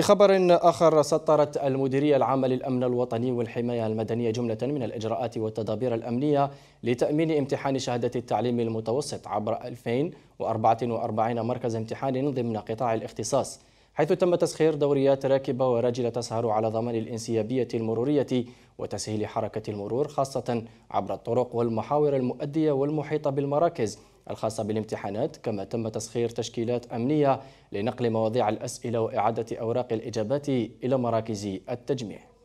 في خبر آخر سطرت المديرية العامة للأمن الوطني والحماية المدنية جملة من الإجراءات والتدابير الأمنية لتأمين امتحان شهادة التعليم المتوسط عبر 2044 مركز امتحان ضمن قطاع الاختصاص حيث تم تسخير دوريات راكبة وراجلة تسهر على ضمان الانسيابية المرورية وتسهيل حركة المرور خاصة عبر الطرق والمحاور المؤدية والمحيطة بالمراكز الخاصة بالامتحانات كما تم تسخير تشكيلات أمنية لنقل مواضيع الأسئلة وإعادة أوراق الإجابات إلى مراكز التجميع